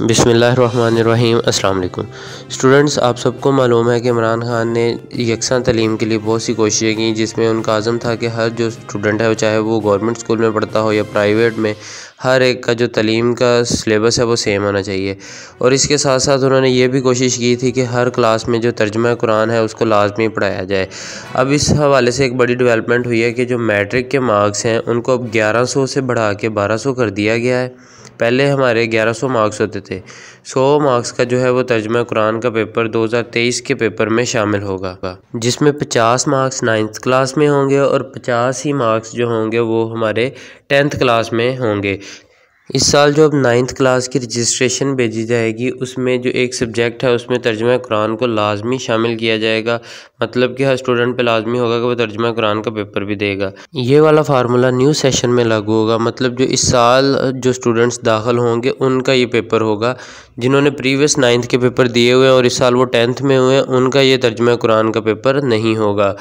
बिसमीम् अल्लाम स्टूडेंट्स आप सबको मालूम है कि इमरान खान ने यकसा तलीम के लिए बहुत सी कोशिशें की जिसमें उनका आज़म था कि हर जो स्टूडेंट है चाहे वो गवर्नमेंट स्कूल में पढ़ता हो या प्राइवेट में हर एक का जो तलीम का सिलेबस है वो सेम होना चाहिए और इसके साथ साथ उन्होंने ये भी कोशिश की थी कि हर क्लास में जो तर्जमा कुरान है उसको लाजमी पढ़ाया जाए अब इस हवाले से एक बड़ी डिवेलपमेंट हुई है कि जो मैट्रिक के मार्क्स हैं उनको अब ग्यारह सौ से बढ़ा के बारह सौ कर दिया गया है पहले हमारे 1100 मार्क्स होते थे 100 मार्क्स का जो है वो तर्जमा कुरान का पेपर 2023 के पेपर में शामिल होगा जिसमें 50 मार्क्स नाइन्थ क्लास में होंगे और 50 ही मार्क्स जो होंगे वो हमारे टेंथ क्लास में होंगे इस साल जो अब नाइन्थ क्लास की रजिस्ट्रेशन भेजी जाएगी उसमें जो एक सब्जेक्ट है उसमें तर्जमा कुरान को लाजमी शामिल किया जाएगा मतलब कि हर स्टूडेंट पे लाजमी होगा कि वो तर्जमा कुरान का पेपर भी देगा ये वाला फार्मूला न्यू सेशन में लागू होगा मतलब जो इस साल जो स्टूडेंट्स दाखिल होंगे उनका ये पेपर होगा जिन्होंने प्रीवियस नाइन्थ के पेपर दिए हुए हैं और इस साल वो टेंथ में हुए हैं उनका ये तर्जमा कुरान का पेपर नहीं होगा